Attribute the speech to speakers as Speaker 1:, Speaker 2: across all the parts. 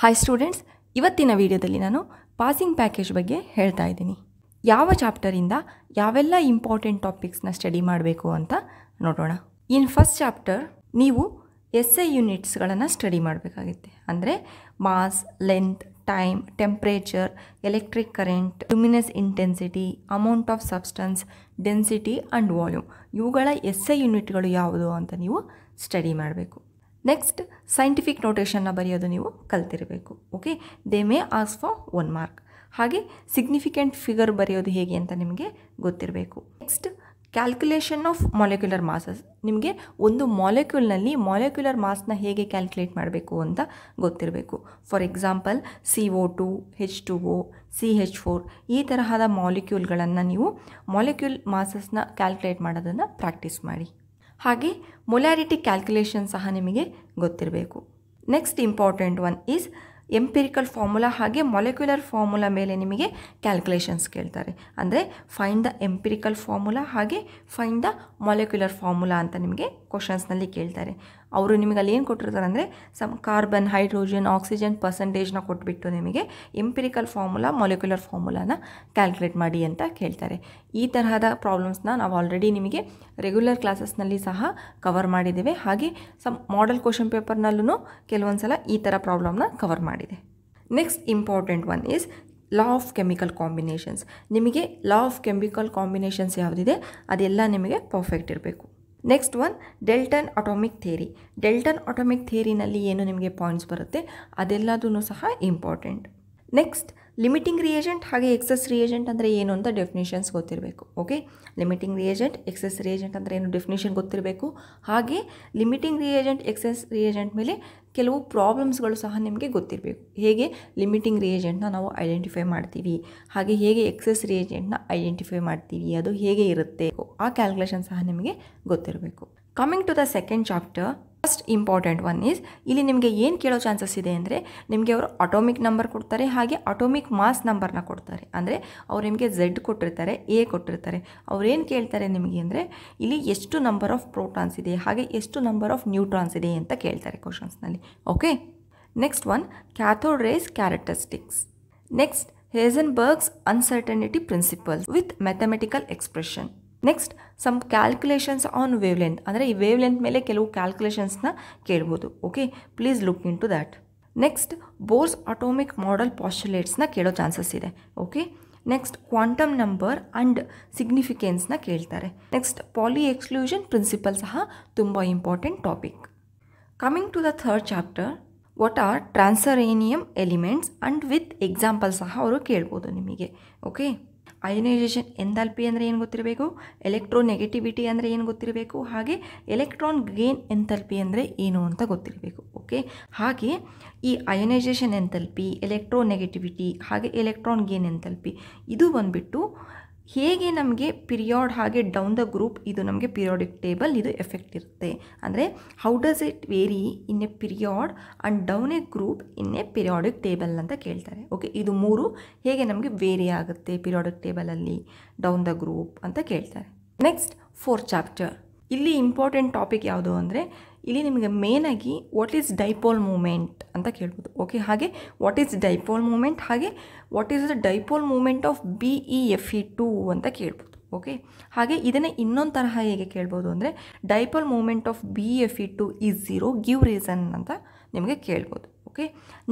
Speaker 1: Hi students ಇವತ್ತಿನ ವಿಡಿಯೋದಲ್ಲಿ ನಾನು ಪಾಸಿಂಗ್ ಪ್ಯಾಕೇಜ್ ಬಗ್ಗೆ ಹೇಳ್ತಾ ಇದ್ದೀನಿ ಯಾವ ಚಾಪ್ಟರಿಂದ ಯಾವೆಲ್ಲ ಇಂಪಾರ್ಟೆಂಟ್ ಟಾಪಿಕ್ಸ್ನ ಸ್ಟಡಿ ಮಾಡಬೇಕು ಅಂತ ನೋಡೋಣ ಇನ್ ಫಸ್ಟ್ ಚಾಪ್ಟರ್ ನೀವು ಎಸ್ ಐ ಯೂನಿಟ್ಸ್ಗಳನ್ನು ಸ್ಟಡಿ ಮಾಡಬೇಕಾಗುತ್ತೆ ಅಂದರೆ mass length time temperature electric current luminous intensity amount of substance density and volume ಇವುಗಳ ಎಸ್ ಐ ಯೂನಿಟ್ಗಳು ಯಾವುದು ಅಂತ ನೀವು ಸ್ಟಡಿ ಮಾಡಬೇಕು ನೆಕ್ಸ್ಟ್ ಸೈಂಟಿಫಿಕ್ ನೋಟೇಷನ್ನ ಬರೆಯೋದು ನೀವು ಕಲ್ತಿರಬೇಕು okay they may ask for one mark ಹಾಗೆ ಸಿಗ್ನಿಫಿಕೆಂಟ್ ಫಿಗರ್ ಬರೆಯೋದು ಹೇಗೆ ಅಂತ ನಿಮಗೆ ಗೊತ್ತಿರಬೇಕು next calculation of molecular masses ನಿಮಗೆ ಒಂದು ಮಾಲಿಕ್ಯೂಲ್ನಲ್ಲಿ ಮಾಲಿಕ್ಯುಲರ್ ಮಾಸ್ನ ಹೇಗೆ ಕ್ಯಾಲ್ಕುಲೇಟ್ ಮಾಡಬೇಕು ಅಂತ ಗೊತ್ತಿರಬೇಕು for example C O two H two O C H four ಈ ತರಹದ ಮಾಲಿಕ್ಯೂಲ್ಗಳನ್ನು ನೀವು ಮಾಲಿಕ್ಯೂಲ್ ಮಾಸಸ್ನ ಕ್ಯಾಲ್ಕುಲೇಟ್ ಮಾಡೋದನ್ನು ಪ್ರಾಕ್ಟೀಸ್ ಮಾಡಿ ಹಾಗೆ ಮೊಲ್ಯಾರಿಟಿ ಕ್ಯಾಲ್ಕುಲೇಷನ್ ಸಹ ನಿಮಗೆ ಗೊತ್ತಿರಬೇಕು next important one is empirical formula ಹಾಗೆ ಮೊಲೆಕ್ಯುಲರ್ ಫಾರ್ಮುಲಾ ಮೇಲೆ ನಿಮಗೆ ಕ್ಯಾಲ್ಕುಲೇಷನ್ಸ್ ಕೇಳ್ತಾರೆ ಅಂದರೆ ಫೈಂಡ್ ದ ಎಂಪಿರಿಕಲ್ ಫಾರ್ಮುಲಾ ಹಾಗೆ ಫೈಂಡ್ ದ ಮೊಲೆಕ್ಯುಲರ್ ಫಾರ್ಮುಲಾ ಅಂತ ನಿಮಗೆ ಕ್ವಶನ್ಸ್ನಲ್ಲಿ ಕೇಳ್ತಾರೆ ಅವರು ನಿಮಗೆ ಅಲ್ಲಿ ಏನು ಕೊಟ್ಟಿರ್ತಾರೆ ಅಂದರೆ ಸಮ್ ಕಾರ್ಬನ್ ಹೈಡ್ರೋಜನ್ ಆಕ್ಸಿಜನ್ ಪರ್ಸೆಂಟೇಜ್ನ ಕೊಟ್ಬಿಟ್ಟು ನಿಮಗೆ ಎಂಪಿರಿಕಲ್ ಫಾರ್ಮುಲಾ ಮೊಲಿಕ್ಯುಲರ್ ಫಾರ್ಮುಲಾನ ಕ್ಯಾಲ್ಕುಲೇಟ್ ಮಾಡಿ ಅಂತ ಕೇಳ್ತಾರೆ ಈ ತರಹದ ಪ್ರಾಬ್ಲಮ್ಸ್ನ ನಾವು ಆಲ್ರೆಡಿ ನಿಮಗೆ ರೆಗ್ಯುಲರ್ ಕ್ಲಾಸಸ್ನಲ್ಲಿ ಸಹ ಕವರ್ ಮಾಡಿದ್ದೇವೆ ಹಾಗೆ ಸಮ್ ಮಾಡಲ್ ಕ್ವಶನ್ ಪೇಪರ್ನಲ್ಲೂ ಕೆಲವೊಂದು ಸಲ ಈ ಥರ ಪ್ರಾಬ್ಲಮ್ನ ಕವರ್ ಮಾಡಿದೆ next important one is law of chemical combinations ನಿಮಗೆ ಲಾ ಆಫ್ ಕೆಮಿಕಲ್ ಕಾಂಬಿನೇಷನ್ಸ್ ಯಾವುದಿದೆ ಅದೆಲ್ಲ ನಿಮಗೆ ಪರ್ಫೆಕ್ಟ್ ಇರಬೇಕು next one Dalton atomic theory Dalton atomic ಥೇರಿನಲ್ಲಿ ಏನು ನಿಮಗೆ ಪಾಯಿಂಟ್ಸ್ ಬರುತ್ತೆ ಅದೆಲ್ಲದೂ ಸಹ ಇಂಪಾರ್ಟೆಂಟ್ ನೆಕ್ಸ್ಟ್ ಲಿಮಿಟಿಂಗ್ ರಿಯೇಜೆಂಟ್ ಹಾಗೆ ಎಕ್ಸಸ್ ರಿಯೇಜೆಂಟ್ ಅಂದರೆ ಏನು ಅಂತ ಡೆಫಿನೇಷನ್ಸ್ ಗೊತ್ತಿರಬೇಕು okay limiting reagent excess reagent ಅಂದರೆ ಏನು ಡೆಫಿನೇಷನ್ ಗೊತ್ತಿರಬೇಕು ಹಾಗೆ ಲಿಮಿಟಿಂಗ್ ರಿಯೇಜೆಂಟ್ ಎಕ್ಸಸ್ ರಿಯೇಜೆಂಟ್ ಮೇಲೆ ಕೆಲವು ಪ್ರಾಬ್ಲಮ್ಸ್ಗಳು ಸಹ ನಿಮಗೆ ಗೊತ್ತಿರಬೇಕು ಹೇಗೆ ಲಿಮಿಟಿಂಗ್ ರಿಯೇಜೆಂಟ್ನ ನಾವು ಐಡೆಂಟಿಫೈ ಮಾಡ್ತೀವಿ ಹಾಗೆ ಹೇಗೆ ಎಕ್ಸಸ್ ರಿಯೇಜೆಂಟ್ನ ಐಡೆಂಟಿಫೈ ಮಾಡ್ತೀವಿ ಅದು ಹೇಗೆ ಇರುತ್ತೆ ಆ ಕ್ಯಾಲ್ಕುಲೇಷನ್ ಸಹ ನಿಮಗೆ ಗೊತ್ತಿರಬೇಕು coming to the second chapter first important one is ಇಲ್ಲಿ ನಿಮಗೆ ಏನು ಕೇಳೋ ಚಾನ್ಸಸ್ ಇದೆ ಅಂದರೆ ನಿಮಗೆ ಅವರು ಅಟೋಮಿಕ್ ನಂಬರ್ ಕೊಡ್ತಾರೆ ಹಾಗೆ ಅಟೋಮಿಕ್ ಮಾಸ್ ನಂಬರ್ನ ಕೊಡ್ತಾರೆ ಅಂದರೆ ಅವ್ರು ನಿಮಗೆ ಝೆಡ್ ಕೊಟ್ಟಿರ್ತಾರೆ ಎ ಕೊಟ್ಟಿರ್ತಾರೆ ಅವ್ರೇನು ಕೇಳ್ತಾರೆ ನಿಮಗೆ ಅಂದರೆ ಇಲ್ಲಿ ಎಷ್ಟು ನಂಬರ್ ಆಫ್ ಪ್ರೋಟಾನ್ಸ್ ಇದೆ ಹಾಗೆ ಎಷ್ಟು ನಂಬರ್ ಆಫ್ ನ್ಯೂಟ್ರಾನ್ಸ್ ಇದೆ ಅಂತ ಕೇಳ್ತಾರೆ ಕ್ವಶನ್ಸ್ನಲ್ಲಿ okay next one cathode rays characteristics next Heisenberg's uncertainty principles with mathematical expression next some calculations on wavelength ಅಂದರೆ ಈ ವೇವ್ ಲೆಂತ್ ಮೇಲೆ ಕೆಲವು ಕ್ಯಾಲ್ಕುಲೇಷನ್ಸ್ನ ಕೇಳ್ಬೋದು okay please look into that next Bohr's atomic model ಪಾಸ್ಟ್ಯುಲೇಟ್ಸ್ನ ಕೇಳೋ chances ಇದೆ okay next quantum number and ಸಿಗ್ನಿಫಿಕೆನ್ಸ್ನ ಕೇಳ್ತಾರೆ ನೆಕ್ಸ್ಟ್ ಪಾಲಿ ಎಕ್ಸ್ಕ್ಲೂಷನ್ ಪ್ರಿನ್ಸಿಪಲ್ ಸಹ ತುಂಬ important topic coming to the third chapter what are transuranium elements and with example ಸಹ ಅವರು ಕೇಳ್ಬೋದು ನಿಮಗೆ ಓಕೆ ಅಯನೈಸೇಷನ್ ಎಂದಾಲ್ಪಿ ಅಂದರೆ ಏನು ಗೊತ್ತಿರಬೇಕು ನೆಗೆಟಿವಿಟಿ ಅಂದರೆ ಏನು ಗೊತ್ತಿರಬೇಕು ಹಾಗೆ ಎಲೆಕ್ಟ್ರಾನ್ ಗೇನ್ ಎಂತಲ್ಪಿ ಅಂದರೆ ಏನು ಅಂತ ಗೊತ್ತಿರಬೇಕು ಓಕೆ ಹಾಗೆ ಈ ಅಯನೈಸೇಷನ್ ಎಂತಲ್ಪಿ ಎಲೆಕ್ಟ್ರೋನೆಗೆಟಿವಿಟಿ ಹಾಗೆ ಎಲೆಕ್ಟ್ರಾನ್ ಗೇನ್ ಎಂತಲ್ಪಿ ಇದು ಬಂದುಬಿಟ್ಟು ಹೇಗೆ ನಮಗೆ ಪಿರಿಯಾಡ್ ಹಾಗೆ ಡೌನ್ ದ ಗ್ರೂಪ್ ಇದು ನಮಗೆ ಪಿರಿಯಾಡಿಕ್ ಟೇಬಲ್ ಇದು ಎಫೆಕ್ಟ್ ಇರುತ್ತೆ ಅಂದರೆ how does it vary in a period and down a group in a periodic table ಅಂತ ಕೇಳ್ತಾರೆ ಓಕೆ ಇದು ಮೂರು ಹೇಗೆ ನಮಗೆ ವೇರಿ ಆಗುತ್ತೆ ಪಿರಿಯಾಡಿಕ್ ಟೇಬಲಲ್ಲಿ ಡೌನ್ ದ ಗ್ರೂಪ್ ಅಂತ ಕೇಳ್ತಾರೆ ನೆಕ್ಸ್ಟ್ ಫೋರ್ ಚಾಪ್ಟರ್ ಇಲ್ಲಿ ಇಂಪಾರ್ಟೆಂಟ್ ಟಾಪಿಕ್ ಯಾವುದು ಅಂದರೆ ಇಲ್ಲಿ ನಿಮಗೆ ಮೇನಾಗಿ ವಾಟ್ ಈಸ್ ಡೈಪೋಲ್ ಮೂಮೆಂಟ್ ಅಂತ ಕೇಳ್ಬೋದು ಓಕೆ ಹಾಗೆ ವಾಟ್ ಈಸ್ ಡೈಪೋಲ್ ಮೂಮೆಂಟ್ ಹಾಗೆ what is the dipole moment of B E F E two ಅಂತ ಕೇಳ್ಬೋದು ಓಕೆ ಹಾಗೆ ಇದನ್ನು ಇನ್ನೊಂದು ತರಹ ಹೇಗೆ ಕೇಳ್ಬೋದು ಅಂದರೆ dipole moment of B F E two is zero give reason ಅಂತ ನಿಮಗೆ ಕೇಳ್ಬೋದು okay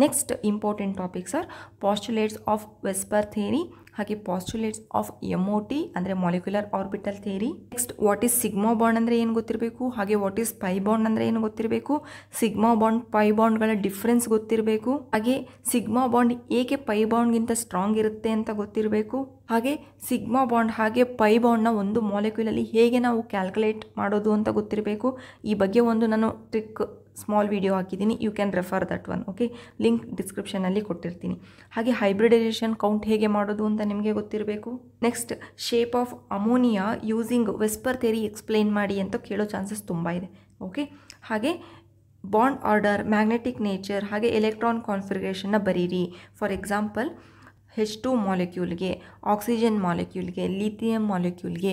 Speaker 1: next important topics are postulates of VSEPR theory ಹಾಗೆ postulates of M O T ಅಂದರೆ molecular orbital theory next what is sigma bond ಅಂದರೆ ಏನು ಗೊತ್ತಿರಬೇಕು ಹಾಗೆ what is pi bond ಅಂದರೆ ಏನು ಗೊತ್ತಿರಬೇಕು ಸಿಗ್ಮಾ ಬಾಂಡ್ ಪೈ ಬಾಂಡ್ಗಳ ಡಿಫ್ರೆನ್ಸ್ ಗೊತ್ತಿರಬೇಕು ಹಾಗೆ ಸಿಗ್ಮಾ ಬಾಂಡ್ ಏಕೆ ಪೈ ಬಾಂಡ್ಗಿಂತ ಸ್ಟ್ರಾಂಗ್ ಇರುತ್ತೆ ಅಂತ ಗೊತ್ತಿರಬೇಕು ಹಾಗೆ ಸಿಗ್ಮಾ ಬಾಂಡ್ ಹಾಗೆ ಪೈ ಬಾಂಡ್ನ ಒಂದು ಮಾಲಿಕ್ಯುಲಲ್ಲಿ ಹೇಗೆ ನಾವು ಕ್ಯಾಲ್ಕುಲೇಟ್ ಮಾಡೋದು ಅಂತ ಗೊತ್ತಿರಬೇಕು ಈ ಬಗ್ಗೆ ಒಂದು ನಾನು ಟ್ರಿಕ್ ಸ್ಮಾಲ್ ವಿಡಿಯೋ ಹಾಕಿದ್ದೀನಿ you can refer that one okay link ಡಿಸ್ಕ್ರಿಪ್ಷನಲ್ಲಿ ಕೊಟ್ಟಿರ್ತೀನಿ ಹಾಗೆ ಹೈಬ್ರಿಡೈಸೇಷನ್ ಕೌಂಟ್ ಹೇಗೆ ಮಾಡೋದು ಅಂತ ನಿಮಗೆ ಗೊತ್ತಿರಬೇಕು next shape of ammonia using VSEPR theory explain ಮಾಡಿ ಅಂತ ಕೇಳೋ ಚಾನ್ಸಸ್ ತುಂಬ ಇದೆ ಓಕೆ ಹಾಗೆ ಬಾಂಡ್ ಆರ್ಡರ್ ಮ್ಯಾಗ್ನೆಟಿಕ್ ನೇಚರ್ ಹಾಗೆ ಎಲೆಕ್ಟ್ರಾನ್ ಕಾನ್ಫಿಗರೇಷನ್ನ ಬರೀರಿ ಫಾರ್ ಎಕ್ಸಾಂಪಲ್ ಹೆಚ್ ಟು ಮಾಲಿಕ್ಯೂಲ್ಗೆ ಆಕ್ಸಿಜನ್ ಮಾಲಿಕ್ಯೂಲ್ಗೆ ಲಿಥಿಯಂ ಮಾಲಿಕ್ಯೂಲ್ಗೆ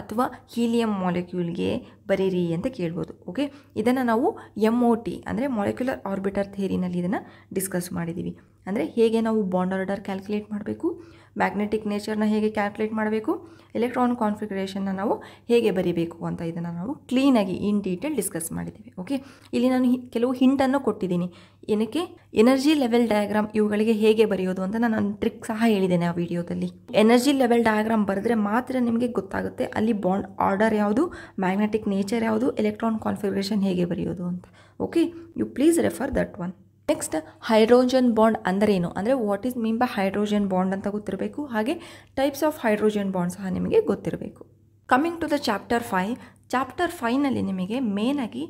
Speaker 1: ಅಥವಾ ಹೀಲಿಯಂ ಮಾಲಿಕ್ಯೂಲ್ಗೆ ಬರೀರಿ ಅಂತ ಕೇಳ್ಬೋದು ಓಕೆ ಇದನ್ನು ನಾವು ಎಮ್ ಒ ಟಿ ಅಂದರೆ ಮಾಲಿಕ್ಯುಲರ್ ಆರ್ಬಿಟರ್ ಥೇರಿನಲ್ಲಿ ಇದನ್ನು ಡಿಸ್ಕಸ್ ಮಾಡಿದ್ದೀವಿ ಅಂದರೆ ಹೇಗೆ ನಾವು ಬಾಂಡ್ ಆರ್ಡರ್ ಕ್ಯಾಲ್ಕುಲೇಟ್ ಮಾಡಬೇಕು ಮ್ಯಾಗ್ನೆಟಿಕ್ ನೇಚರ್ನ ಹೇಗೆ ಕ್ಯಾಲ್ಕುಲೇಟ್ ಮಾಡಬೇಕು ಎಲೆಕ್ಟ್ರಾನ್ ಕಾನ್ಫಿಗರೇಷನ್ನ ನಾವು ಹೇಗೆ ಬರೀಬೇಕು ಅಂತ ಇದನ್ನು ನಾವು ಕ್ಲೀನಾಗಿ ಇನ್ ಡೀಟೇಲ್ ಡಿಸ್ಕಸ್ ಮಾಡಿದ್ದೀವಿ ಓಕೆ ಇಲ್ಲಿ ನಾನು ಕೆಲವು ಹಿಂಟನ್ನು ಕೊಟ್ಟಿದ್ದೀನಿ ಏನಕ್ಕೆ ಎನರ್ಜಿ ಲೆವೆಲ್ ಡಯಾಗ್ರಾಮ್ ಇವುಗಳಿಗೆ ಹೇಗೆ ಬರೆಯೋದು ಅಂತ ನಾನು ಟ್ರಿಕ್ ಸಹ ಹೇಳಿದ್ದೇನೆ ಆ ವಿಡಿಯೋದಲ್ಲಿ ಎನರ್ಜಿ ಲೆವೆಲ್ ಡಯಾಗ್ರಾಮ್ ಬರೆದ್ರೆ ಮಾತ್ರ ನಿಮಗೆ ಗೊತ್ತಾಗುತ್ತೆ ಅಲ್ಲಿ ಬಾಂಡ್ ಆರ್ಡರ್ ಯಾವುದು ಮ್ಯಾಗ್ನೆಟಿಕ್ ನೇಚರ್ ಯಾವುದು ಎಲೆಕ್ಟ್ರಾನ್ ಕಾನ್ಫಿಗರೇಷನ್ ಹೇಗೆ ಬರೆಯೋದು ಅಂತ okay you please refer that one next hydrogen bond ಅಂದರೇನು ಅಂದರೆ what is mean by hydrogen bond ಅಂತ ಗೊತ್ತಿರಬೇಕು ಹಾಗೆ ಟೈಪ್ಸ್ ಆಫ್ ಹೈಡ್ರೋಜನ್ ಬಾಂಡ್ ಸಹ ನಿಮಗೆ ಗೊತ್ತಿರಬೇಕು coming to the chapter five chapter ಫೈನಲ್ಲಿ ನಿಮಗೆ ಮೇನ್ ಆಗಿ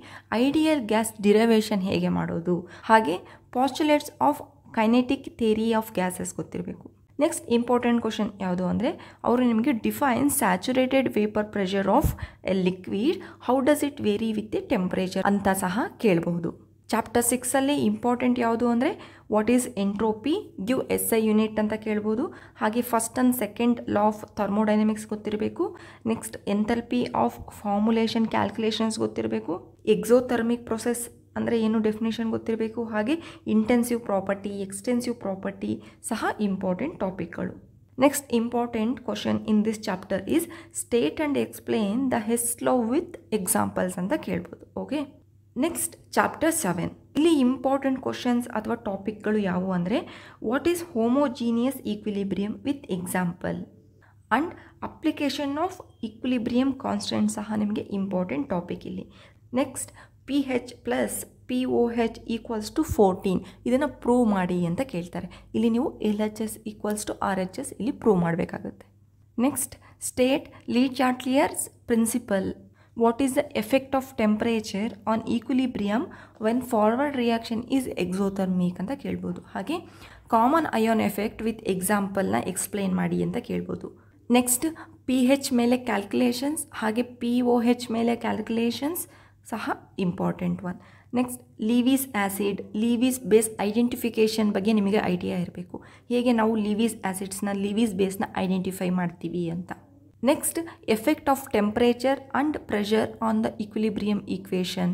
Speaker 1: ಐಡಿಯಲ್ ಗ್ಯಾಸ್ ಡಿರವೇಷನ್ ಹೇಗೆ ಮಾಡೋದು ಹಾಗೆ postulates of kinetic theory of gases ಗೊತ್ತಿರಬೇಕು ನೆಕ್ಸ್ಟ್ ಇಂಪಾರ್ಟೆಂಟ್ ಕ್ವಶನ್ ಯಾವುದು ಅಂದರೆ ಅವರು ನಿಮಗೆ define saturated vapour pressure of a liquid how does it vary with temperature ಅಂತ ಸಹ ಕೇಳಬಹುದು ಚಾಪ್ಟರ್ ಸಿಕ್ಸಲ್ಲಿ ಇಂಪಾರ್ಟೆಂಟ್ ಯಾವುದು ಅಂದರೆ what is entropy U S I unit ಅಂತ ಕೇಳ್ಬೋದು ಹಾಗೆ first and second law of thermodynamics ಗೊತ್ತಿರಬೇಕು next enthalpy of formulation calculations ಗೊತ್ತಿರಬೇಕು ಎಕ್ಸೋಥರ್ಮಿಕ್ ಪ್ರೊಸೆಸ್ ಅಂದರೆ ಏನು ಡೆಫಿನೇಷನ್ ಗೊತ್ತಿರಬೇಕು ಹಾಗೆ ಇಂಟೆನ್ಸಿವ್ ಪ್ರಾಪರ್ಟಿ ಎಕ್ಸ್ಟೆನ್ಸಿವ್ ಪ್ರಾಪರ್ಟಿ ಸಹ ಇಂಪಾರ್ಟೆಂಟ್ ಟಾಪಿಕ್ಗಳು next important question in this chapter is state and explain the Hess law with examples ಅಂತ ಕೇಳ್ಬೋದು ಓಕೆ ನೆಕ್ಸ್ಟ್ ಚಾಪ್ಟರ್ ಸೆವೆನ್ ಇಲ್ಲಿ ಇಂಪಾರ್ಟೆಂಟ್ ಕ್ವಶನ್ಸ್ ಅಥವಾ ಟಾಪಿಕ್ಗಳು ಯಾವುವು ಅಂದರೆ what is homogeneous equilibrium with example and application of equilibrium constant ಸಹ ನಿಮಗೆ important topic ಇಲ್ಲಿ next P H plus P O H equals to fourteen ಇದನ್ನು ಪ್ರೂವ್ ಮಾಡಿ ಅಂತ ಕೇಳ್ತಾರೆ ಇಲ್ಲಿ ನೀವು L H S equals to R H S ಇಲ್ಲಿ ಪ್ರೂವ್ ಮಾಡಬೇಕಾಗುತ್ತೆ next state Le Chatelier's principle what is the effect of temperature on equilibrium when forward reaction is exothermic ಅಂತ ಕೇಳ್ಬೋದು ಹಾಗೆ ಕಾಮನ್ ಅಯೋನ್ ಎಫೆಕ್ಟ್ ವಿತ್ ಎಕ್ಸಾಂಪಲ್ನ explain ಮಾಡಿ ಅಂತ ಕೇಳ್ಬೋದು next P ಹೆಚ್ ಮೇಲೆ ಕ್ಯಾಲ್ಕುಲೇಷನ್ಸ್ ಹಾಗೆ ಪಿ ಒ ಹೆಚ್ ಮೇಲೆ ಕ್ಯಾಲ್ಕುಲೇಷನ್ಸ್ ಸಹ important one next Lewis acid Lewis base identification ಬಗ್ಗೆ ನಿಮಗೆ ಐಡಿಯಾ ಇರಬೇಕು ಹೇಗೆ ನಾವು ಲೀವೀಸ್ ಆ್ಯಸಿಡ್ಸ್ನ ಲೀವೀಸ್ ಬೇಸ್ನ ಐಡೆಂಟಿಫೈ ಮಾಡ್ತೀವಿ ಅಂತ next effect of temperature and pressure on the equilibrium equation.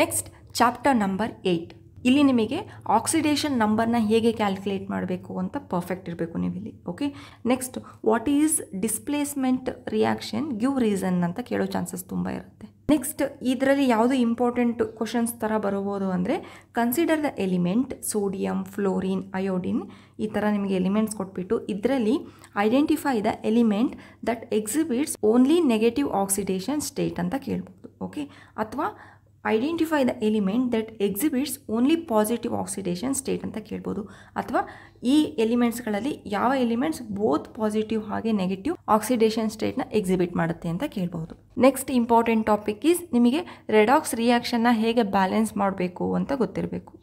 Speaker 1: Next chapter number eight ಇಲ್ಲಿ ನಿಮಗೆ ಆಕ್ಸಿಡೇಷನ್ ನಂಬರ್ನ ಹೇಗೆ ಕ್ಯಾಲ್ಕುಲೇಟ್ ಮಾಡಬೇಕು ಅಂತ ಪರ್ಫೆಕ್ಟ್ ಇರಬೇಕು ನೀವು ಇಲ್ಲಿ okay next what is displacement reaction give reason ಅಂತ ಕೇಳೋ ಚಾನ್ಸಸ್ ತುಂಬ ಇರುತ್ತೆ ನೆಕ್ಸ್ಟ್ ಇದರಲ್ಲಿ ಯಾವುದು ಇಂಪಾರ್ಟೆಂಟ್ ಕ್ವಶನ್ಸ್ ಥರ ಬರಬಹುದು ಅಂದರೆ consider the element sodium fluorine iodine ಈ ಥರ ನಿಮಗೆ ಎಲಿಮೆಂಟ್ಸ್ ಕೊಟ್ಬಿಟ್ಟು ಇದರಲ್ಲಿ identify the element that exhibits only negative oxidation state ಅಂತ ಕೇಳ್ಬೋದು ಓಕೆ ಅಥವಾ identify the element that exhibits only positive oxidation state ಅಂತ ಕೇಳ್ಬೋದು ಅಥವಾ ಈ ಎಲಿಮೆಂಟ್ಸ್ಗಳಲ್ಲಿ ಯಾವ ಎಲಿಮೆಂಟ್ಸ್ ಬೋತ್ ಪಾಸಿಟಿವ್ ಹಾಗೆ ನೆಗೆಟಿವ್ ಆಕ್ಸಿಡೇಷನ್ ಸ್ಟೇಟ್ನ ಎಕ್ಸಿಬಿಟ್ ಮಾಡುತ್ತೆ ಅಂತ ಕೇಳ್ಬೋದು ನೆಕ್ಸ್ಟ್ ಇಂಪಾರ್ಟೆಂಟ್ ಟಾಪಿಕ್ ಈಸ್ ನಿಮಗೆ ರೆಡಾಕ್ಸ್ ರಿಯಾಕ್ಷನ್ನ ಹೇಗೆ ಬ್ಯಾಲೆನ್ಸ್ ಮಾಡಬೇಕು ಅಂತ ಗೊತ್ತಿರಬೇಕು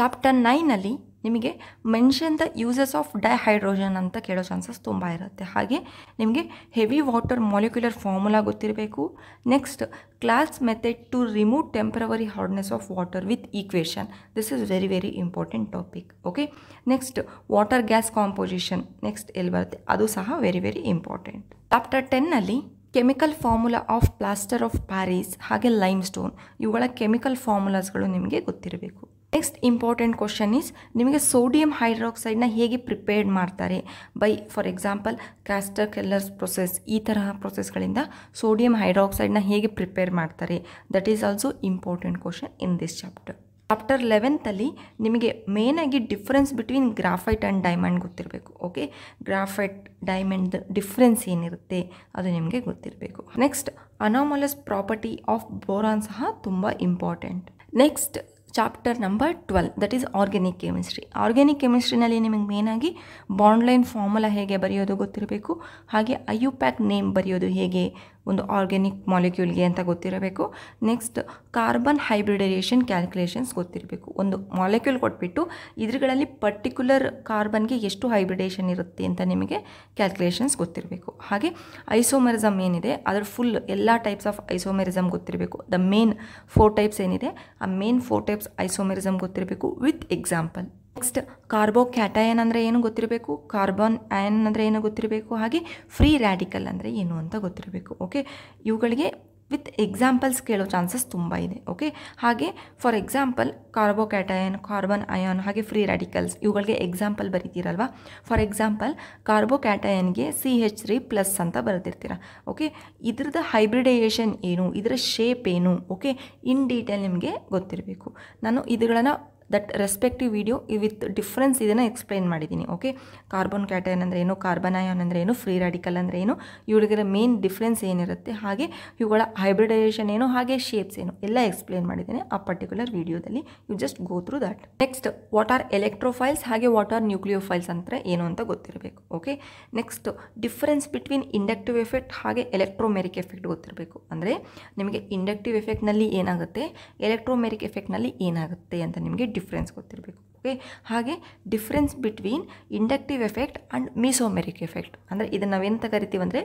Speaker 1: ಚಾಪ್ಟರ್ ನೈನಲ್ಲಿ ನಿಮಗೆ mention the uses of dihydrogen ಅಂತ ಕೇಳೋ ಚಾನ್ಸಸ್ ತುಂಬ ಇರುತ್ತೆ ಹಾಗೆ ನಿಮಗೆ ಹೆವಿ ವಾಟರ್ ಮಾಲಿಕ್ಯುಲರ್ ಫಾರ್ಮುಲಾ ಗೊತ್ತಿರಬೇಕು next Clark's method to remove temporary hardness of water with equation this is very very important topic okay next water gas composition next ಎಲ್ಲಿ ಬರುತ್ತೆ ಅದು ಸಹ ವೆರಿ ವೆರಿ ಇಂಪಾರ್ಟೆಂಟ್ ಚಾಪ್ಟರ್ ಟೆನ್ನಲ್ಲಿ chemical formula of plaster of Paris ಹಾಗೆ limestone ಇವುಗಳ chemical ಫಾರ್ಮುಲಾಸ್ಗಳು ನಿಮಗೆ ಗೊತ್ತಿರಬೇಕು ನೆಕ್ಸ್ಟ್ ಇಂಪಾರ್ಟೆಂಟ್ ಕ್ವಶನ್ ಇಸ್ ನಿಮಗೆ ಸೋಡಿಯಂ ಹೈಡ್ರಾಕ್ಸೈಡ್ನ ಹೇಗೆ ಪ್ರಿಪೇರ್ಡ್ ಮಾಡ್ತಾರೆ by for example Castner Kellner's process ಈ ತರಹ ಪ್ರೊಸೆಸ್ಗಳಿಂದ ಸೋಡಿಯಂ ಹೈಡ್ರಾಕ್ಸೈಡ್ನ ಹೇಗೆ ಪ್ರಿಪೇರ್ ಮಾಡ್ತಾರೆ that is also important question in this chapter chapter ಲೆವೆಂತಲ್ಲಿ ನಿಮಗೆ ಮೇನಾಗಿ difference between graphite and diamond ಗೊತ್ತಿರಬೇಕು ಓಕೆ ಗ್ರಾಫೈಟ್ ಡೈಮಂಡ್ ಡಿಫ್ರೆನ್ಸ್ ಏನಿರುತ್ತೆ ಅದು ನಿಮಗೆ ಗೊತ್ತಿರಬೇಕು next anomalous property of boron ಸಹ ತುಂಬ important next chapter number twelve that is organic chemistry organic ಕೆಮಿಸ್ಟ್ರಿನಲ್ಲಿ ನಿಮಗೆ ಮೇನಾಗಿ ಬಾಂಡ್ಲೈನ್ ಫಾರ್ಮುಲಾ ಹೇಗೆ ಬರೆಯೋದು ಗೊತ್ತಿರಬೇಕು ಹಾಗೆ ಐಯು ಪ್ಯಾಕ್ ನೇಮ್ ಬರೆಯೋದು ಹೇಗೆ ಒಂದು ಆರ್ಗ್ಯಾನಿಕ್ ಮಾಲಿಕ್ಯೂಲ್ಗೆ ಅಂತ ಗೊತ್ತಿರಬೇಕು ನೆಕ್ಸ್ಟ್ ಕಾರ್ಬನ್ ಹೈಬ್ರಿಡೇಷನ್ ಕ್ಯಾಲ್ಕುಲೇಷನ್ಸ್ ಗೊತ್ತಿರಬೇಕು ಒಂದು ಮಾಲಿಕ್ಯೂಲ್ ಕೊಟ್ಬಿಟ್ಟು ಇದ್ರಗಳಲ್ಲಿ ಪರ್ಟಿಕ್ಯುಲರ್ ಕಾರ್ಬನ್ಗೆ ಎಷ್ಟು ಹೈಬ್ರಿಡೇಷನ್ ಇರುತ್ತೆ ಅಂತ ನಿಮಗೆ ಕ್ಯಾಲ್ಕುಲೇಷನ್ಸ್ ಗೊತ್ತಿರಬೇಕು ಹಾಗೆ ಐಸೋಮೆರಿಸಮ್ ಏನಿದೆ ಅದರ ಫುಲ್ ಎಲ್ಲ ಟೈಪ್ಸ್ ಆಫ್ ಐಸೋಮೆರಿಸಮ್ ಗೊತ್ತಿರಬೇಕು ದ ಮೇನ್ ಫೋರ್ ಟೈಪ್ಸ್ ಏನಿದೆ ಆ ಮೇನ್ ಫೋರ್ ಟೈಪ್ಸ್ ಐಸೋಮೆರಿಸಮ್ ಗೊತ್ತಿರಬೇಕು with example next carbocation ಅಂದರೆ ಏನು ಗೊತ್ತಿರಬೇಕು ಕಾರ್ಬನ್ ಆಯನ್ ಅಂದರೆ ಏನು ಗೊತ್ತಿರಬೇಕು ಹಾಗೆ ಫ್ರೀ ರ್ಯಾಡಿಕಲ್ ಅಂದರೆ ಏನು ಅಂತ ಗೊತ್ತಿರಬೇಕು ಓಕೆ ಇವುಗಳಿಗೆ ವಿತ್ ಎಕ್ಸಾಂಪಲ್ಸ್ ಕೇಳೋ ಚಾನ್ಸಸ್ ತುಂಬ ಇದೆ ಓಕೆ ಹಾಗೆ for example carbocation carbanion ಹಾಗೆ ಫ್ರೀ ರೆಡಿಕಲ್ಸ್ ಇವುಗಳಿಗೆ ಎಕ್ಸಾಂಪಲ್ ಬರೀತೀರಲ್ವಾ ಫಾರ್ ಎಕ್ಸಾಂಪಲ್ ಕಾರ್ಬೋಕ್ಯಾಟಯನ್ಗೆ ಸಿ ಹೆಚ್ ತ್ರೀ ಪ್ಲಸ್ ಅಂತ ಬರೆದಿರ್ತೀರ ಓಕೆ ಇದ್ರದ್ದು ಹೈಬ್ರಿಡೈಯೇಷನ್ ಏನು ಇದರ ಶೇಪ್ ಏನು ಓಕೆ ಇನ್ ಡೀಟೇಲ್ ನಿಮಗೆ ಗೊತ್ತಿರಬೇಕು ನಾನು ಇದುಗಳನ್ನು that respective video with difference ಇದನ್ನು ಎಕ್ಸ್ಪ್ಲೈನ್ ಮಾಡಿದ್ದೀನಿ ಓಕೆ ಕಾರ್ಬನ್ ಕ್ಯಾಟಯನ್ ಅಂದರೆ ಏನು ಕಾರ್ಬನ್ ಅಯಾನ್ ಅಂದರೆ ಏನು ಫ್ರೀ ರಾಡಿಕಲ್ ಅಂದರೆ ಏನು ಇವುಗಳಿಗಿರೋ ಮೇನ್ ಡಿಫ್ರೆನ್ಸ್ ಏನಿರುತ್ತೆ ಹಾಗೆ ಇವುಗಳ ಹೈಬ್ರಿಡೈಸೇಷನ್ ಏನು ಹಾಗೆ ಶೇಪ್ಸ್ ಏನು ಎಲ್ಲ ಎಕ್ಸ್ಪ್ಲೈನ್ ಮಾಡಿದ್ದೀನಿ ಆ ಪರ್ಟಿಕ್ಯುಲರ್ ವೀಡಿಯೋದಲ್ಲಿ you just go through that next what are electrophiles ಹಾಗೆ ವಾಟ್ ಆರ್ ನ್ಯೂಕ್ಲಿಯೋ ಫೈಲ್ಸ್ ಅಂತ ಏನು ಅಂತ ಗೊತ್ತಿರಬೇಕು okay next difference between inductive effect ಹಾಗೆ ಎಲೆಕ್ಟ್ರೋಮೆರಿಕ್ ಎಫೆಕ್ಟ್ ಗೊತ್ತಿರಬೇಕು ಅಂದರೆ ನಿಮಗೆ ಇಂಡಕ್ಟಿವ್ ಎಫೆಕ್ಟ್ನಲ್ಲಿ ಏನಾಗುತ್ತೆ ಎಲೆಕ್ಟ್ರೋಮೆರಿಕ್ ಎಫೆಕ್ಟ್ನಲ್ಲಿ ಏನಾಗುತ್ತೆ ಅಂತ ನಿಮಗೆ ಡಿಫ್ರೆನ್ಸ್ ಗೊತ್ತಿರಬೇಕು ಓಕೆ ಹಾಗೆ difference between inductive effect and mesomeric effect ಅಂದರೆ ಇದನ್ನು ನಾವೆಂತ ಕರಿತೀವಿ ಅಂದರೆ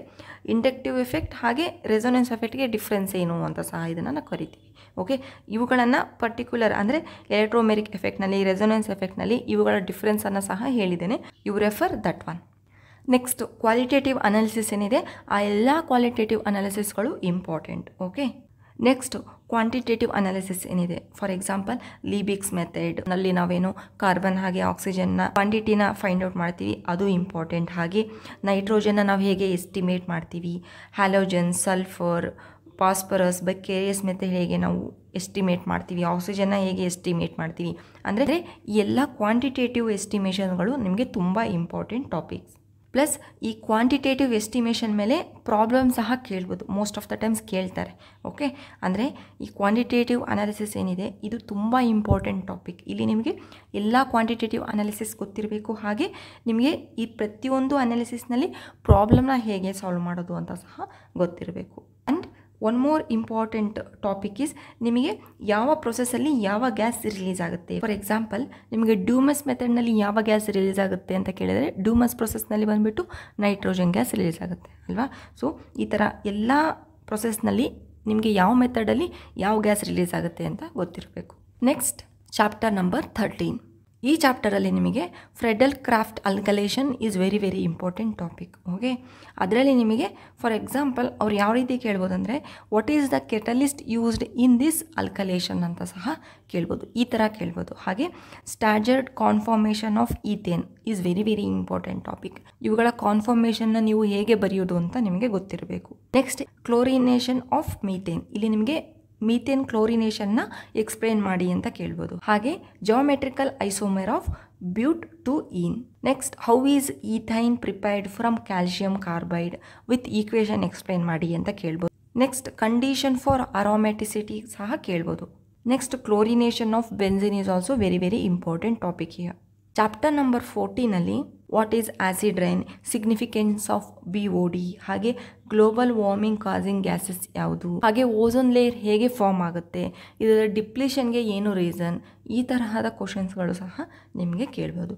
Speaker 1: ಇಂಡಕ್ಟಿವ್ ಎಫೆಕ್ಟ್ ಹಾಗೆ ರೆಸೊನೆನ್ಸ್ ಎಫೆಕ್ಟ್ಗೆ ಡಿಫ್ರೆನ್ಸ್ ಏನು ಅಂತ ಸಹ ಇದನ್ನು ನಾವು ಕರಿತೀವಿ ಓಕೆ ಇವುಗಳನ್ನು ಪರ್ಟಿಕ್ಯುಲರ್ ಅಂದರೆ ಎಲೆಕ್ಟ್ರೋಮೆರಿಕ್ ಎಫೆಕ್ಟ್ನಲ್ಲಿ ರೆಸೊನೆನ್ಸ್ ಎಫೆಕ್ಟ್ನಲ್ಲಿ ಇವುಗಳ ಡಿಫ್ರೆನ್ಸನ್ನು ಸಹ ಹೇಳಿದ್ದೇನೆ you refer that one next qualitative analysis ಏನಿದೆ ಆ ಎಲ್ಲ ಕ್ವಾಲಿಟೇಟಿವ್ ಅನಾಲಿಸಿಸ್ಗಳು important okay next quantitative analysis ಏನಿದೆ ಫಾರ್ ಎಕ್ಸಾಂಪಲ್ ಲೀಬಿಕ್ಸ್ ಮೆಥಡ್ ನಲ್ಲಿ ನಾವೇನು ಕಾರ್ಬನ್ ಹಾಗೆ ಆಕ್ಸಿಜನ್ನ ಕ್ವಾಂಟಿಟಿನ ಫೈಂಡ್ ಔಟ್ ಮಾಡ್ತೀವಿ ಅದು ಇಂಪಾರ್ಟೆಂಟ್ ಹಾಗೆ ನೈಟ್ರೋಜನ್ನ ನಾವು ಹೇಗೆ ಎಸ್ಟಿಮೇಟ್ ಮಾಡ್ತೀವಿ halogen sulphur phosphorus by method ಹೇಗೆ ನಾವು ಎಸ್ಟಿಮೇಟ್ ಮಾಡ್ತೀವಿ ಆಕ್ಸಿಜನ್ನ ಹೇಗೆ ಎಸ್ಟಿಮೇಟ್ ಮಾಡ್ತೀವಿ ಅಂದರೆ ಎಲ್ಲ ಕ್ವಾಂಟಿಟೇಟಿವ್ ಎಸ್ಟಿಮೇಷನ್ಗಳು ನಿಮಗೆ ತುಂಬ ಇಂಪಾರ್ಟೆಂಟ್ ಟಾಪಿಕ್ಸ್ ಪ್ಲಸ್ ಈ ಕ್ವಾಂಟಿಟೇಟಿವ್ ಎಸ್ಟಿಮೇಷನ್ ಮೇಲೆ ಪ್ರಾಬ್ಲಮ್ ಸಹ ಕೇಳ್ಬೋದು ಮೋಸ್ಟ್ ಆಫ್ ದ ಟೈಮ್ಸ್ ಕೇಳ್ತಾರೆ ಓಕೆ ಅಂದರೆ ಈ ಕ್ವಾಂಟಿಟೇಟಿವ್ ಅನಾಲಿಸಿಸ್ ಏನಿದೆ ಇದು ತುಂಬ ಇಂಪಾರ್ಟೆಂಟ್ ಟಾಪಿಕ್ ಇಲ್ಲಿ ನಿಮಗೆ ಎಲ್ಲ ಕ್ವಾಂಟಿಟೇಟಿವ್ ಅನಾಲಿಸಿಸ್ ಗೊತ್ತಿರಬೇಕು ಹಾಗೆ ನಿಮಗೆ ಈ ಪ್ರತಿಯೊಂದು ಅನಾಲಿಸಿಸ್ನಲ್ಲಿ ಪ್ರಾಬ್ಲಮ್ನ ಹೇಗೆ ಸಾಲ್ವ್ ಮಾಡೋದು ಅಂತ ಸಹ ಗೊತ್ತಿರಬೇಕು one more important topic is ನಿಮಗೆ ಯಾವ ಪ್ರೊಸೆಸಲ್ಲಿ ಯಾವ ಗ್ಯಾಸ್ ರಿಲೀಸ್ ಆಗುತ್ತೆ ಫಾರ್ ಎಕ್ಸಾಂಪಲ್ ನಿಮಗೆ ಡ್ಯೂಮಸ್ ಮೆಥಡ್ನಲ್ಲಿ ಯಾವ ಗ್ಯಾಸ್ ರಿಲೀಸ್ ಆಗುತ್ತೆ ಅಂತ ಕೇಳಿದರೆ ಡ್ಯೂಮಸ್ ಪ್ರೊಸೆಸ್ನಲ್ಲಿ ಬಂದುಬಿಟ್ಟು ನೈಟ್ರೋಜನ್ ಗ್ಯಾಸ್ ರಿಲೀಸ್ ಆಗುತ್ತೆ ಅಲ್ವಾ ಸೊ ಈ ಥರ ಎಲ್ಲ ಪ್ರೊಸೆಸ್ನಲ್ಲಿ ನಿಮಗೆ ಯಾವ ಮೆಥಡಲ್ಲಿ ಯಾವ ಗ್ಯಾಸ್ ರಿಲೀಸ್ ಆಗುತ್ತೆ ಅಂತ ಗೊತ್ತಿರಬೇಕು ನೆಕ್ಸ್ಟ್ ಚಾಪ್ಟರ್ ನಂಬರ್ ಥರ್ಟೀನ್ ಈ ಚಾಪ್ಟರಲ್ಲಿ ನಿಮಗೆ Friedel Crafts alkylation is very very important topic okay ಅದರಲ್ಲಿ ನಿಮಗೆ ಫಾರ್ ಎಕ್ಸಾಂಪಲ್ ಅವ್ರು ಯಾವ ರೀತಿ ಕೇಳ್ಬೋದು ಅಂದರೆ what is the catalyst used in this alkylation ಅಂತ ಸಹ ಕೇಳ್ಬೋದು ಈ ಥರ ಕೇಳ್ಬೋದು ಹಾಗೆ staggered conformation of ethane is very very important topic ಇವುಗಳ ಕಾನ್ಫಾರ್ಮೇಷನ್ನ ನೀವು ಹೇಗೆ ಬರೆಯೋದು ಅಂತ ನಿಮಗೆ ಗೊತ್ತಿರಬೇಕು ನೆಕ್ಸ್ಟ್ ಕ್ಲೋರಿನೇಷನ್ ಆಫ್ ಮೀಥೇನ್ ಇಲ್ಲಿ ನಿಮಗೆ ಮೀಥೇನ್ ಕ್ಲೋರಿನೇಷನ್ನ ಎಕ್ಸ್ಪ್ಲೇನ್ ಮಾಡಿ ಅಂತ ಕೇಳ್ಬೋದು ಹಾಗೆ geometrical isomer of but two ene next how is ethyne prepared from calcium carbide with equation explain ಮಾಡಿ ಅಂತ ಕೇಳ್ಬೋದು ನೆಕ್ಸ್ಟ್ ಕಂಡೀಷನ್ ಫಾರ್ ಅರೋಮ್ಯಾಟಿಸಿಟಿ ಸಹ ಕೇಳ್ಬೋದು next chlorination of benzene is also very very important topic here chapter number ಫೋರ್ಟೀನಲ್ಲಿ what is acid rain significance of B O D ಹಾಗೆ global warming causing gases ಯಾವುದು ಹಾಗೆ ozone layer ಹೇಗೆ form ಆಗುತ್ತೆ ಇದರ ಡಿಪ್ಲೀಷನ್ಗೆ ಏನು ರೀಸನ್ ಈ ತರಹದ ಕ್ವಶನ್ಸ್ಗಳು ಸಹ ನಿಮಗೆ ಕೇಳ್ಬೋದು